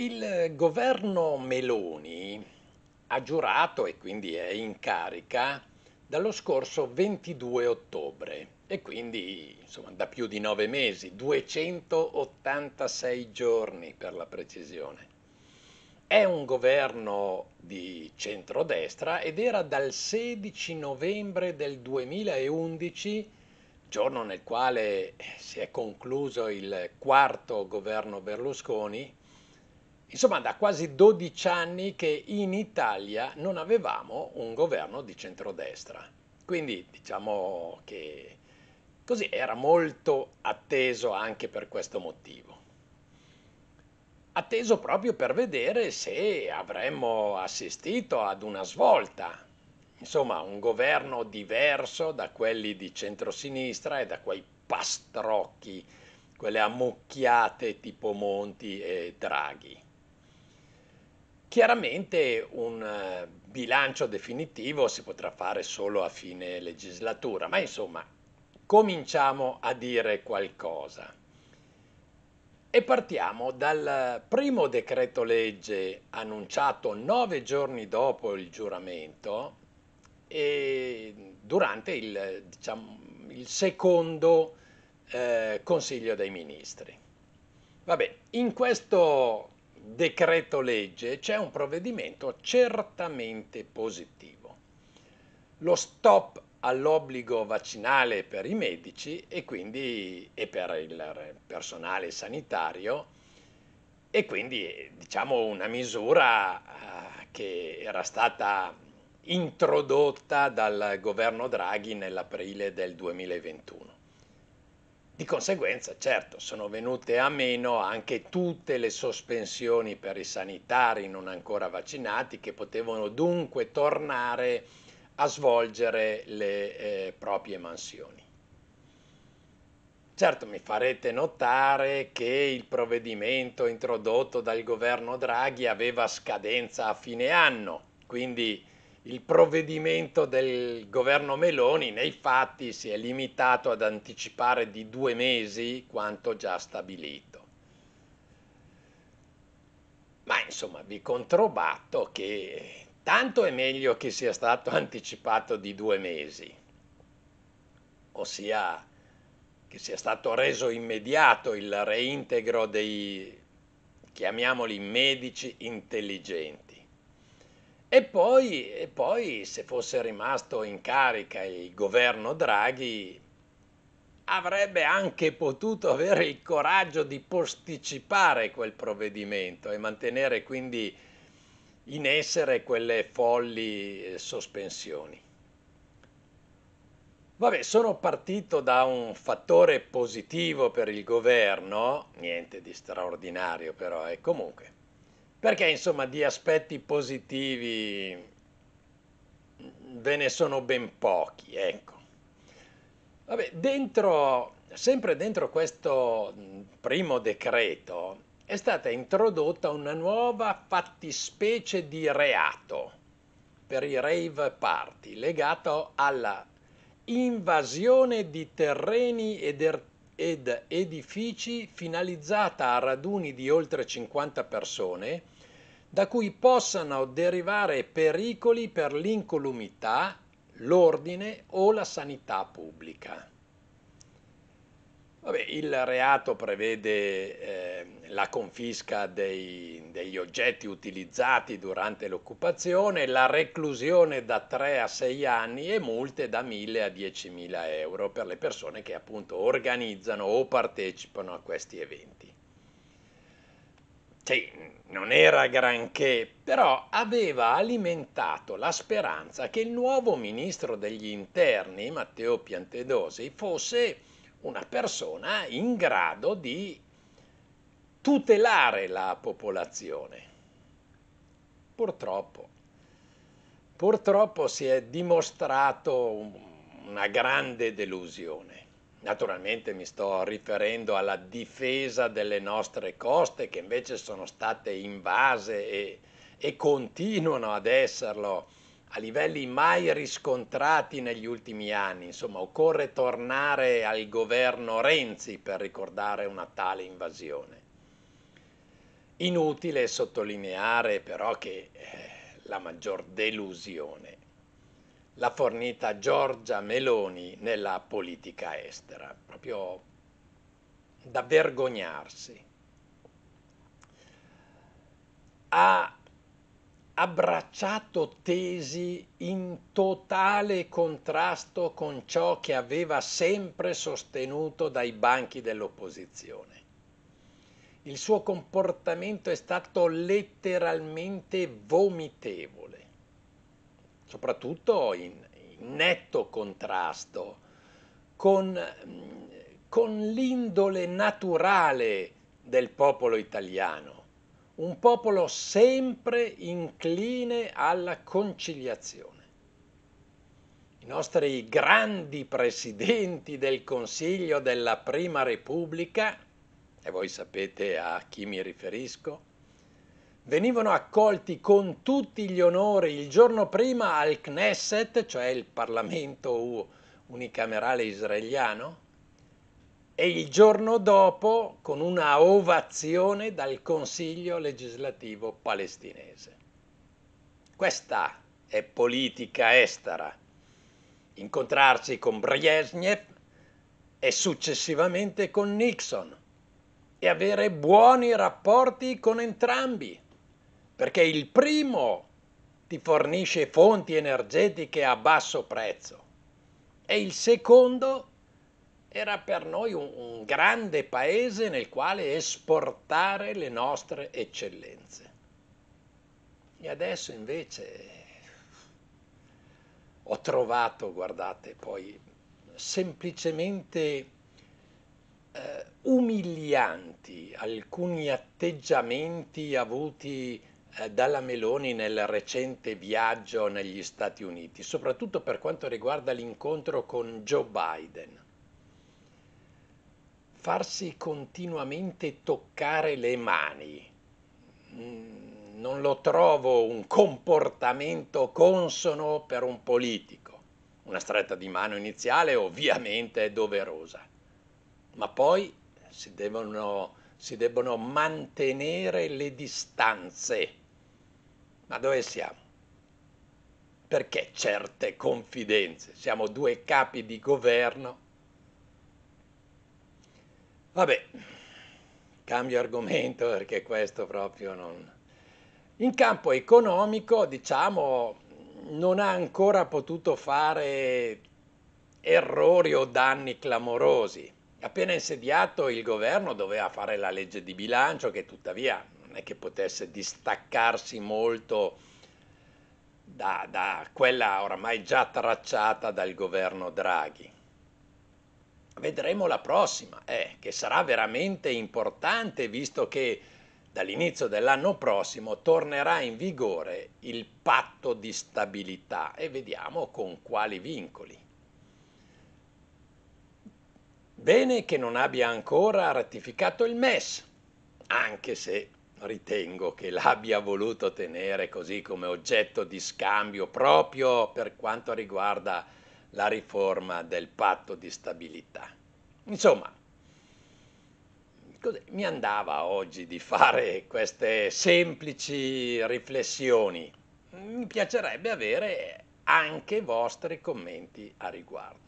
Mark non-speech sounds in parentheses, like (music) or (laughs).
Il governo Meloni ha giurato e quindi è in carica dallo scorso 22 ottobre e quindi insomma, da più di nove mesi, 286 giorni per la precisione. È un governo di centrodestra ed era dal 16 novembre del 2011, giorno nel quale si è concluso il quarto governo Berlusconi, Insomma, da quasi 12 anni che in Italia non avevamo un governo di centrodestra. Quindi diciamo che così era molto atteso anche per questo motivo. Atteso proprio per vedere se avremmo assistito ad una svolta, insomma un governo diverso da quelli di centrosinistra e da quei pastrocchi, quelle ammucchiate tipo Monti e Draghi. Chiaramente un eh, bilancio definitivo si potrà fare solo a fine legislatura, ma insomma cominciamo a dire qualcosa. E partiamo dal primo decreto legge annunciato nove giorni dopo il giuramento e durante il, diciamo, il secondo eh, Consiglio dei Ministri. Vabbè, in questo decreto legge c'è un provvedimento certamente positivo. Lo stop all'obbligo vaccinale per i medici e quindi e per il personale sanitario e quindi diciamo una misura eh, che era stata introdotta dal governo Draghi nell'aprile del 2021. Di conseguenza, certo, sono venute a meno anche tutte le sospensioni per i sanitari non ancora vaccinati che potevano dunque tornare a svolgere le eh, proprie mansioni. Certo, mi farete notare che il provvedimento introdotto dal governo Draghi aveva scadenza a fine anno, quindi il provvedimento del governo Meloni nei fatti si è limitato ad anticipare di due mesi quanto già stabilito. Ma insomma vi controbatto che tanto è meglio che sia stato (laughs) anticipato di due mesi, ossia che sia stato reso immediato il reintegro dei, chiamiamoli, medici intelligenti e poi, e poi, se fosse rimasto in carica il governo Draghi, avrebbe anche potuto avere il coraggio di posticipare quel provvedimento e mantenere quindi in essere quelle folli eh, sospensioni. Vabbè, sono partito da un fattore positivo per il governo, niente di straordinario però, e eh, comunque perché insomma di aspetti positivi ve ne sono ben pochi, ecco. Vabbè, dentro, sempre dentro questo primo decreto è stata introdotta una nuova fattispecie di reato per i rave party legato alla invasione di terreni ed, er- ed edifici finalizzata a raduni di oltre 50 persone, da cui possano derivare pericoli per l'incolumità, l'ordine o la sanità pubblica. Vabbè, il reato prevede eh, la confisca dei, degli oggetti utilizzati durante l'occupazione, la reclusione da 3 a 6 anni e multe da 1.000 a 10.000 euro per le persone che appunto organizzano o partecipano a questi eventi. Sì, non era granché, però aveva alimentato la speranza che il nuovo ministro degli interni, Matteo Piantedosi, fosse una persona in grado di tutelare la popolazione. Purtroppo, purtroppo si è dimostrato una grande delusione. Naturalmente mi sto riferendo alla difesa delle nostre coste che invece sono state invase e, e continuano ad esserlo a livelli mai riscontrati negli ultimi anni. Insomma, occorre tornare al governo Renzi per ricordare una tale invasione. Inutile sottolineare però che eh, la maggior delusione l'ha fornita Giorgia Meloni nella politica estera, proprio da vergognarsi. Ha abbracciato tesi in totale contrasto con ciò che aveva sempre sostenuto dai banchi dell'opposizione. Il suo comportamento è stato letteralmente vomitevole, soprattutto in, in netto contrasto con, con l'indole naturale del popolo italiano un popolo sempre incline alla conciliazione. I nostri grandi presidenti del Consiglio della Prima Repubblica, e voi sapete a chi mi riferisco, venivano accolti con tutti gli onori il giorno prima al Knesset, cioè il Parlamento unicamerale israeliano, e il giorno dopo con una ovazione dal Consiglio legislativo palestinese. Questa è politica estera. Incontrarsi con Brezhnev e successivamente con Nixon e avere buoni rapporti con entrambi, perché il primo ti fornisce fonti energetiche a basso prezzo e il secondo era per noi un, un, grande paese nel quale esportare le nostre eccellenze. E adesso invece ho trovato, guardate, poi semplicemente eh, umilianti alcuni atteggiamenti avuti eh, dalla Meloni nel recente viaggio negli Stati Uniti, soprattutto per quanto riguarda l'incontro con Joe Biden farsi continuamente toccare le mani. Mm, non lo trovo un comportamento consono per un politico. Una stretta di mano iniziale ovviamente è doverosa, ma poi si devono, si devono mantenere le distanze. Ma dove siamo? Perché certe confidenze? Siamo due capi di governo Vabbè, cambio argomento perché questo proprio non... In campo economico, diciamo, non ha ancora potuto fare errori o danni clamorosi. Appena insediato il governo doveva fare la legge di bilancio che tuttavia non è che potesse distaccarsi molto da, da quella oramai già tracciata dal governo Draghi. Vedremo la prossima, eh, che sarà veramente importante visto che dall'inizio dell'anno prossimo tornerà in vigore il patto di stabilità e vediamo con quali vincoli. Bene che non abbia ancora ratificato il MES, anche se ritengo che l'abbia voluto tenere così come oggetto di scambio proprio per quanto riguarda la riforma del patto di stabilità. Insomma, mi andava oggi di fare queste semplici riflessioni. Mi piacerebbe avere anche i vostri commenti a riguardo.